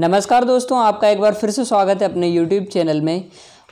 नमस्कार दोस्तों आपका एक बार फिर से स्वागत है अपने YouTube चैनल में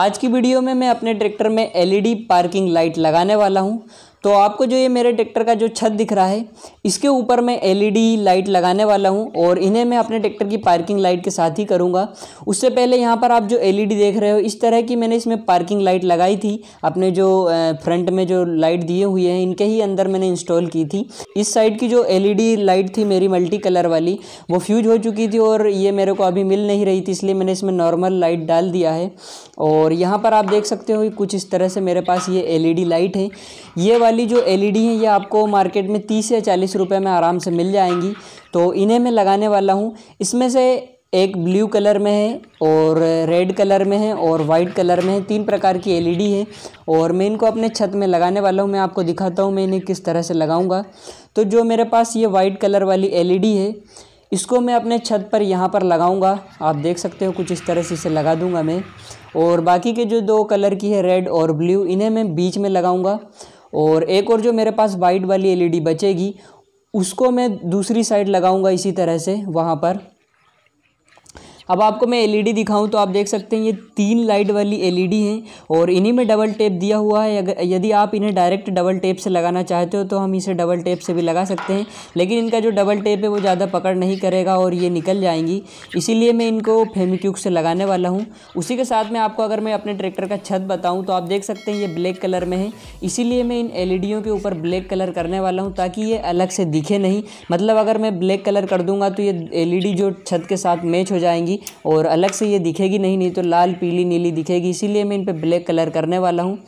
आज की वीडियो में मैं अपने ट्रैक्टर में एलईडी पार्किंग लाइट लगाने वाला हूं तो आपको जो ये मेरे ट्रैक्टर का जो छत दिख रहा है इसके ऊपर मैं एलईडी e लाइट लगाने वाला हूँ और इन्हें मैं अपने ट्रैक्टर की पार्किंग लाइट के साथ ही करूँगा उससे पहले यहाँ पर आप जो एलईडी e देख रहे हो इस तरह की मैंने इसमें पार्किंग लाइट लगाई थी अपने जो फ्रंट में जो लाइट दिए हुए हैं इनके ही अंदर मैंने इंस्टॉल की थी इस साइड की जो एल e लाइट थी मेरी मल्टी कलर वाली वो फ्यूज हो चुकी थी और ये मेरे को अभी मिल नहीं रही थी इसलिए मैंने इसमें नॉर्मल लाइट डाल दिया है और यहाँ पर आप देख सकते हो कुछ इस तरह से मेरे पास ये एल लाइट है ये वाली वाली जो एलईडी e हैं ये आपको मार्केट में तीस या चालीस रुपये में आराम से मिल जाएंगी तो इन्हें मैं लगाने वाला हूँ इसमें से एक ब्लू कलर में है और रेड कलर में है और वाइट कलर में है तीन प्रकार की एलईडी e है और मैं इनको अपने छत में लगाने वाला हूँ मैं आपको दिखाता हूँ मैं इन्हें किस तरह से लगाऊंगा तो जो मेरे पास ये वाइट कलर वाली एलईडी e है इसको मैं अपने छत पर यहाँ पर लगाऊंगा आप देख सकते हो कुछ इस तरह से इसे लगा दूँगा मैं और बाकी के जो दो कलर की है रेड और ब्लू इन्हें मैं बीच में लगाऊंगा और एक और जो मेरे पास वाइट वाली एलईडी बचेगी उसको मैं दूसरी साइड लगाऊंगा इसी तरह से वहाँ पर अब आपको मैं एलईडी e दिखाऊं तो आप देख सकते हैं ये तीन लाइट वाली एलईडी e हैं और इन्हीं में डबल टेप दिया हुआ है अगर यदि आप इन्हें डायरेक्ट डबल टेप से लगाना चाहते हो तो हम इसे डबल टेप से भी लगा सकते हैं लेकिन इनका जो डबल टेप है वो ज़्यादा पकड़ नहीं करेगा और ये निकल जाएंगी इसीलिए मैं इनको फेमिक्यूक से लगाने वाला हूँ उसी के साथ में आपको अगर मैं अपने ट्रैक्टर का छत बताऊँ तो आप देख सकते हैं ये ब्लैक कलर में है इसीलिए मैं इन एल e के ऊपर ब्लैक कलर करने वाला हूँ ताकि ये अलग से दिखे नहीं मतलब अगर मैं ब्लैक कलर कर दूँगा तो ये एल जो छत के साथ मैच हो जाएंगी जाएगी और अलग से ये दिखेगी नहीं नहीं तो लाल पीली नीली दिखेगी इसीलिए मैं इन पर ब्लैक कलर करने वाला हूँ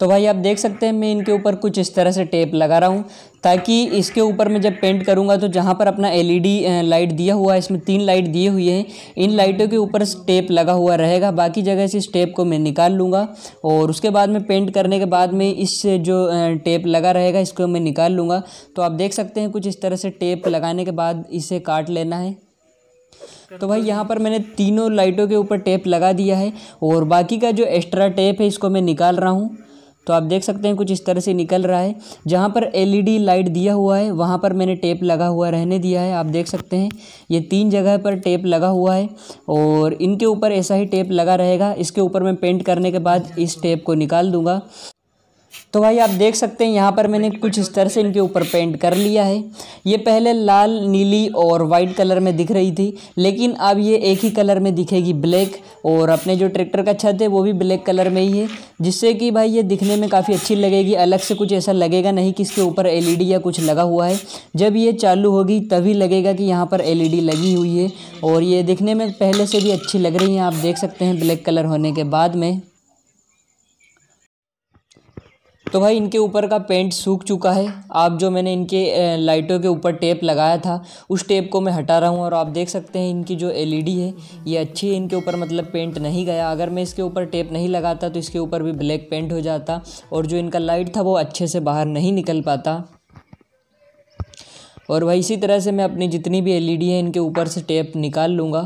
तो भाई आप देख सकते हैं मैं इनके ऊपर कुछ इस तरह से टेप लगा रहा हूँ ताकि इसके ऊपर मैं जब पेंट करूँगा तो जहाँ पर अपना एलईडी लाइट दिया हुआ है इसमें तीन लाइट दिए हुए हैं इन लाइटों के ऊपर टेप लगा हुआ रहेगा बाकी जगह से इस टेप को मैं निकाल लूँगा और उसके बाद में पेंट करने के बाद में इस जो टेप लगा रहेगा इसको मैं निकाल लूँगा तो आप देख सकते हैं कुछ इस तरह से टेप लगाने के बाद इसे काट लेना है तो भाई यहाँ पर मैंने तीनों लाइटों के ऊपर टेप लगा दिया है और बाकी का जो एक्स्ट्रा टेप है इसको मैं निकाल रहा हूँ तो आप देख सकते हैं कुछ इस तरह से निकल रहा है जहाँ पर एलईडी लाइट e दिया हुआ है वहाँ पर मैंने टेप लगा हुआ रहने दिया है आप देख सकते हैं ये तीन जगह पर टेप लगा हुआ है और इनके ऊपर ऐसा ही टेप लगा रहेगा इसके ऊपर मैं पेंट करने के बाद इस टेप को निकाल दूँगा तो भाई आप देख सकते हैं यहाँ पर मैंने कुछ इस तरह से इनके ऊपर पेंट कर लिया है ये पहले लाल नीली और वाइट कलर में दिख रही थी लेकिन अब ये एक ही कलर में दिखेगी ब्लैक और अपने जो ट्रैक्टर का छत है वो भी ब्लैक कलर में ही है जिससे कि भाई ये दिखने में काफ़ी अच्छी लगेगी अलग से कुछ ऐसा लगेगा नहीं कि इसके ऊपर एल या कुछ लगा हुआ है जब ये चालू होगी तभी लगेगा कि यहाँ पर एल लगी हुई है और ये दिखने में पहले से भी अच्छी लग रही हैं आप देख सकते हैं ब्लैक कलर होने के बाद में तो भाई इनके ऊपर का पेंट सूख चुका है आप जो मैंने इनके लाइटों के ऊपर टेप लगाया था उस टेप को मैं हटा रहा हूँ और आप देख सकते हैं इनकी जो एलईडी है ये अच्छी है इनके ऊपर मतलब पेंट नहीं गया अगर मैं इसके ऊपर टेप नहीं लगाता तो इसके ऊपर भी ब्लैक पेंट हो जाता और जो इनका लाइट था वो अच्छे से बाहर नहीं निकल पाता और वह इसी तरह से मैं अपनी जितनी भी एलईडी है इनके ऊपर से टेप निकाल लूँगा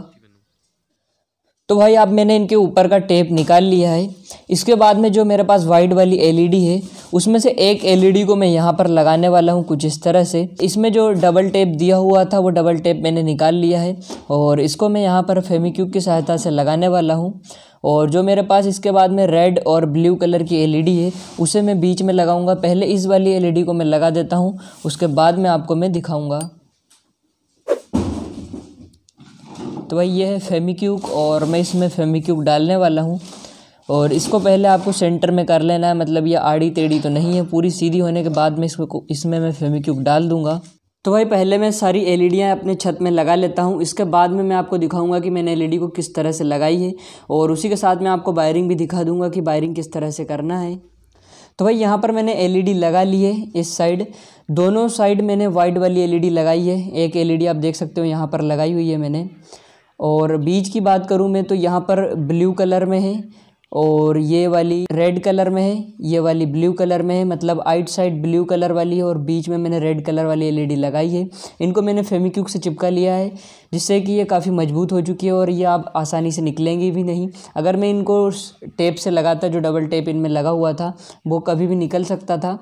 तो भाई अब मैंने इनके ऊपर का टेप निकाल लिया है इसके बाद में जो मेरे पास वाइट वाली एलईडी है उसमें से एक एलईडी को मैं यहाँ पर लगाने वाला हूँ कुछ इस तरह से इसमें जो डबल टेप दिया हुआ था वो डबल टेप मैंने निकाल लिया है और इसको मैं यहाँ पर फेमिक्यूब की सहायता से लगाने वाला हूँ और जो मेरे पास इसके बाद में रेड और ब्लू कलर की एलईडी है उसे मैं बीच में लगाऊंगा पहले इस वाली एलईडी को मैं लगा देता हूँ उसके बाद में आपको मैं दिखाऊंगा तो भाई ये है फेमिक्यूक और मैं इसमें फेमिक्यूक डालने वाला हूँ और इसको पहले आपको सेंटर में कर लेना है मतलब ये आड़ी टेढ़ी तो नहीं है पूरी सीधी होने के बाद में इसको इसमें मैं फेमिक्यूक डाल दूँगा तो भाई पहले मैं सारी एल अपने छत में लगा लेता हूँ इसके बाद में मैं आपको दिखाऊंगा कि मैंने एल को किस तरह से लगाई है और उसी के साथ मैं आपको वायरिंग भी दिखा दूंगा कि वायरिंग किस तरह से करना है तो भाई यहाँ पर मैंने एलईडी लगा ली है इस साइड दोनों साइड मैंने वाइट वाली एलईडी लगाई है एक एलईडी आप देख सकते हो यहाँ पर लगाई हुई है मैंने और बीज की बात करूँ मैं तो यहाँ पर ब्लू कलर में है और ये वाली रेड कलर में है ये वाली ब्लू कलर में है मतलब आउट साइड ब्लू कलर वाली है और बीच में मैंने रेड कलर वाली एलईडी लगाई है इनको मैंने फेमिक्यूक से चिपका लिया है जिससे कि ये काफ़ी मजबूत हो चुकी है और ये आप आसानी से निकलेंगी भी नहीं अगर मैं इनको टेप से लगाता जो डबल टेप इनमें लगा हुआ था वो कभी भी निकल सकता था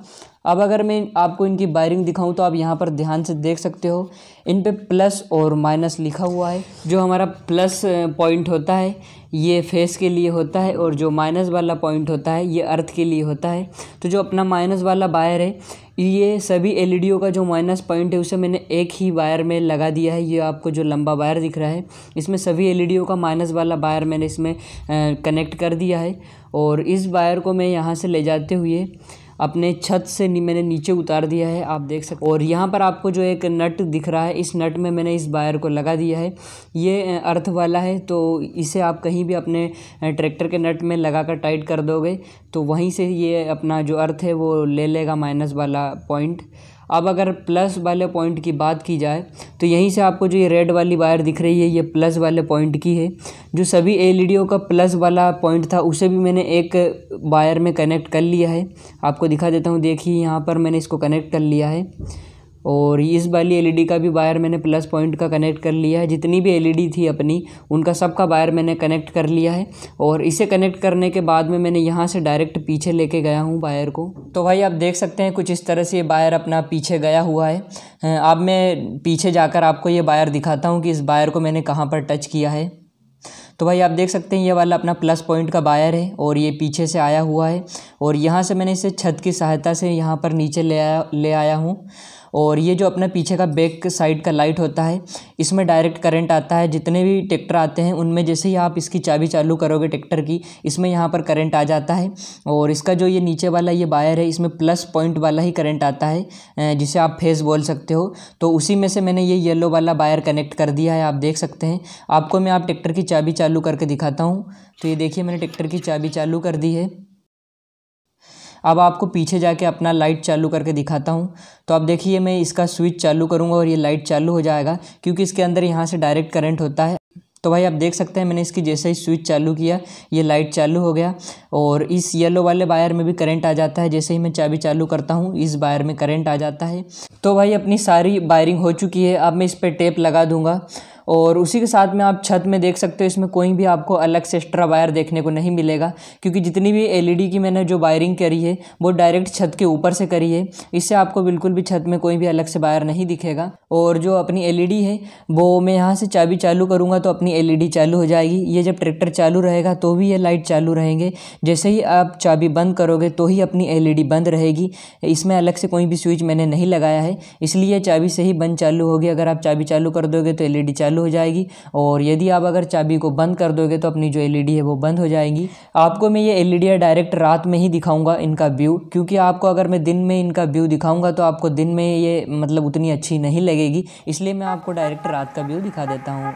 अब अगर मैं आपको इनकी वायरिंग दिखाऊं तो आप यहाँ पर ध्यान से देख सकते हो इन पे प्लस और माइनस लिखा हुआ है जो हमारा प्लस पॉइंट होता है ये फेस के लिए होता है और जो माइनस वाला पॉइंट होता है ये अर्थ के लिए होता है तो जो अपना माइनस वाला वायर है ये सभी एल का जो माइनस पॉइंट है उसे मैंने एक ही वायर में लगा दिया है ये आपको जो लंबा वायर दिख रहा है इसमें सभी एल का माइनस वाला वायर मैंने इसमें कनेक्ट कर दिया है और इस वायर को मैं यहाँ से ले जाते हुए अपने छत से मैंने नीचे उतार दिया है आप देख सकते और यहाँ पर आपको जो एक नट दिख रहा है इस नट में मैंने इस वायर को लगा दिया है ये अर्थ वाला है तो इसे आप कहीं भी अपने ट्रैक्टर के नट में लगा कर टाइट कर दोगे तो वहीं से ये अपना जो अर्थ है वो ले लेगा माइनस वाला पॉइंट अब अगर प्लस वाले पॉइंट की बात की जाए तो यहीं से आपको जो ये रेड वाली वायर दिख रही है ये प्लस वाले पॉइंट की है जो सभी एल e का प्लस वाला पॉइंट था उसे भी मैंने एक वायर में कनेक्ट कर लिया है आपको दिखा देता हूँ देखिए यहाँ पर मैंने इसको कनेक्ट कर लिया है और इस वाली एलईडी e का भी वायर मैंने प्लस पॉइंट का कनेक्ट कर लिया है जितनी भी एलईडी e थी अपनी उनका सबका वायर मैंने कनेक्ट कर लिया है और इसे कनेक्ट करने के बाद में मैंने यहाँ से डायरेक्ट पीछे लेके गया हूँ वायर को तो भाई आप देख सकते हैं कुछ इस तरह से ये वायर अपना पीछे गया हुआ है अब मैं पीछे जाकर आपको ये वायर दिखाता हूँ कि इस वायर को मैंने कहाँ पर टच किया है तो भाई आप देख सकते हैं ये वाला अपना प्लस पॉइंट का वायर है और ये पीछे से आया हुआ है और यहाँ से मैंने इसे छत की सहायता से यहाँ पर नीचे ले आया ले आया हूँ और ये जो अपना पीछे का बैक साइड का लाइट होता है इसमें डायरेक्ट करंट आता है जितने भी ट्रैक्टर आते हैं उनमें जैसे ही आप इसकी चाबी चालू करोगे ट्रैक्टर की इसमें यहाँ पर करंट आ जाता है और इसका जो ये नीचे वाला ये वायर है इसमें प्लस पॉइंट वाला ही करंट आता है जिसे आप फेस बोल सकते हो तो उसी में से मैंने ये येलो वाला वायर कनेक्ट कर दिया है आप देख सकते हैं आपको मैं आप ट्रैक्टर की चाबी चालू करके दिखाता हूँ तो ये देखिए मैंने ट्रैक्टर की चाबी चालू कर दी है अब आपको पीछे जाके अपना लाइट चालू करके दिखाता हूँ तो आप देखिए मैं इसका स्विच चालू करूँगा और ये लाइट चालू हो जाएगा क्योंकि इसके अंदर यहाँ से डायरेक्ट करंट होता है तो भाई आप देख सकते हैं मैंने इसकी जैसे ही स्विच चालू किया ये लाइट चालू हो गया और इस येलो वाले वायर में भी करंट आ जाता है जैसे ही मैं चाबी चालू करता हूँ इस वायर में करंट आ जाता है तो भाई अपनी सारी वायरिंग हो चुकी है अब मैं इस पर टेप लगा दूँगा और उसी के साथ में आप छत में देख सकते हो इसमें कोई भी आपको अलग से एक्स्ट्रा वायर देखने को नहीं मिलेगा क्योंकि जितनी भी एलईडी की मैंने जो वायरिंग करी है वो डायरेक्ट छत के ऊपर से करी है इससे आपको बिल्कुल भी छत में कोई भी अलग से वायर नहीं दिखेगा और जो अपनी एल है वो मैं यहाँ से चाबी चालू करूँगा तो अपनी एल चालू हो जाएगी ये जब ट्रैक्टर चालू रहेगा तो भी ये लाइट चालू रहेंगे जैसे ही आप चाबी बंद करोगे तो ही अपनी एल बंद रहेगी इसमें अलग से कोई भी स्विच मैंने नहीं लगाया है इसलिए चाबी से ही बंद चालू होगी अगर आप चाबी चालू कर दोगे तो एल चालू हो जाएगी और यदि आप अगर चाबी को बंद कर दोगे तो अपनी जो एल e है वो बंद हो जाएगी आपको मैं ये एल ई डायरेक्ट रात में ही दिखाऊँगा इनका व्यू क्योंकि आपको अगर मैं दिन में इनका व्यू दिखाऊँगा तो आपको दिन में ये मतलब उतनी अच्छी नहीं लगेगी इसलिए मैं आपको डायरेक्ट रात का व्यू दिखा देता हूँ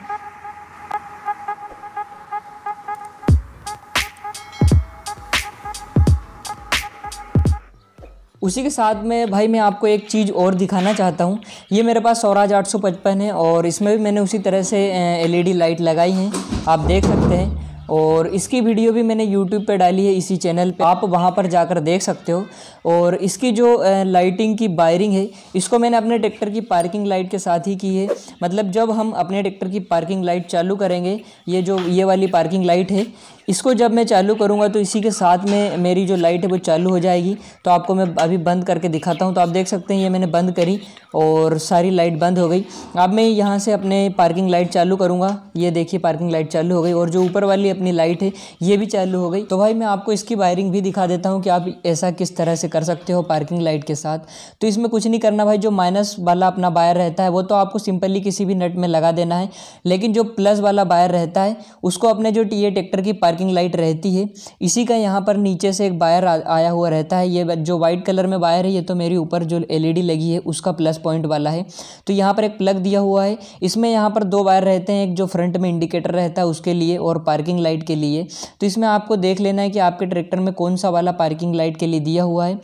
उसी के साथ में भाई मैं आपको एक चीज़ और दिखाना चाहता हूँ ये मेरे पास स्वराज पचपन है और इसमें भी मैंने उसी तरह से एलईडी लाइट लगाई है आप देख सकते हैं और इसकी वीडियो भी मैंने यूट्यूब पे डाली है इसी चैनल पे आप वहाँ पर जाकर देख सकते हो और इसकी जो लाइटिंग की वायरिंग है इसको मैंने अपने ट्रैक्टर की पार्किंग लाइट के साथ ही की है मतलब जब हम अपने ट्रैक्टर की पार्किंग लाइट चालू करेंगे ये जो ये वाली पार्किंग लाइट है इसको जब मैं चालू करूँगा तो इसी के साथ में मेरी जो लाइट है वो चालू हो जाएगी तो आपको मैं अभी बंद करके दिखाता हूँ तो आप देख सकते हैं ये मैंने बंद करी और सारी लाइट बंद हो गई अब मैं यहाँ से अपने पार्किंग लाइट चालू करूँगा ये देखिए पार्किंग लाइट चालू हो गई और जो ऊपर वाली अपनी लाइट है ये भी चालू हो गई तो भाई मैं आपको इसकी वायरिंग भी दिखा देता हूँ कि आप ऐसा किस तरह से कर सकते हो पार्किंग लाइट के साथ तो इसमें कुछ नहीं करना भाई जो माइनस वाला अपना वायर रहता है वो तो आपको सिंपली किसी भी नट में लगा देना है लेकिन जो प्लस वाला वायर रहता है उसको अपने जो टी ट्रैक्टर की पार्किंग लाइट रहती है इसी का यहाँ पर नीचे से एक वायर आया हुआ रहता है ये जो वाइट कलर में वायर है ये तो मेरी ऊपर जो एलईडी लगी है उसका प्लस पॉइंट वाला है तो यहाँ पर एक प्लग दिया हुआ है इसमें यहाँ पर दो वायर रहते हैं एक जो फ्रंट में इंडिकेटर रहता है उसके लिए और पार्किंग लाइट लाइट के लिए तो इसमें आपको देख लेना है कि आपके ट्रैक्टर में कौन सा वाला पार्किंग लाइट के लिए दिया हुआ है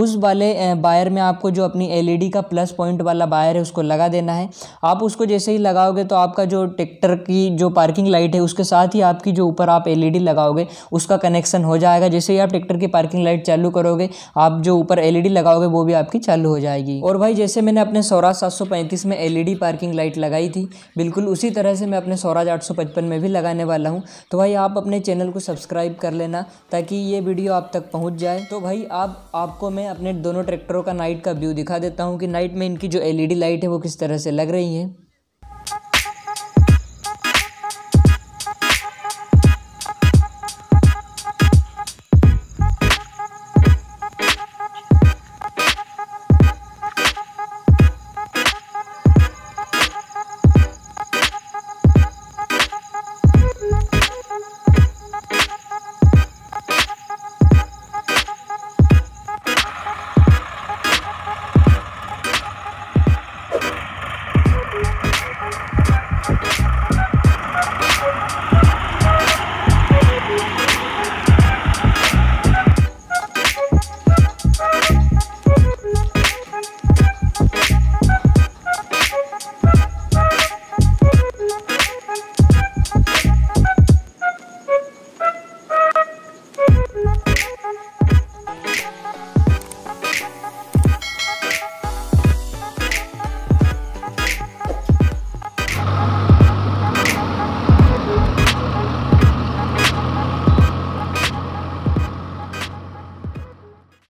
उस वाले बायर में आपको जो अपनी एलईडी का प्लस पॉइंट वाला बायर है उसको लगा देना है आप उसको जैसे ही लगाओगे तो आपका जो ट्रैक्टर की जो पार्किंग लाइट है उसके साथ ही आपकी जो ऊपर आप एलईडी लगाओगे उसका कनेक्शन हो जाएगा जैसे ही आप ट्रैक्टर की पार्किंग लाइट चालू करोगे आप जो ऊपर एल लगाओगे वो भी आपकी चालू हो जाएगी और भाई जैसे मैंने अपने सौराज सात में एल पार्किंग लाइट लगाई थी बिल्कुल उसी तरह से मैं अपने सौराज आठ में भी लगाने वाला हूँ तो भाई भाई आप अपने चैनल को सब्सक्राइब कर लेना ताकि ये वीडियो आप तक पहुंच जाए तो भाई आप आपको मैं अपने दोनों ट्रैक्टरों का नाइट का व्यू दिखा देता हूँ कि नाइट में इनकी जो एलईडी लाइट है वो किस तरह से लग रही है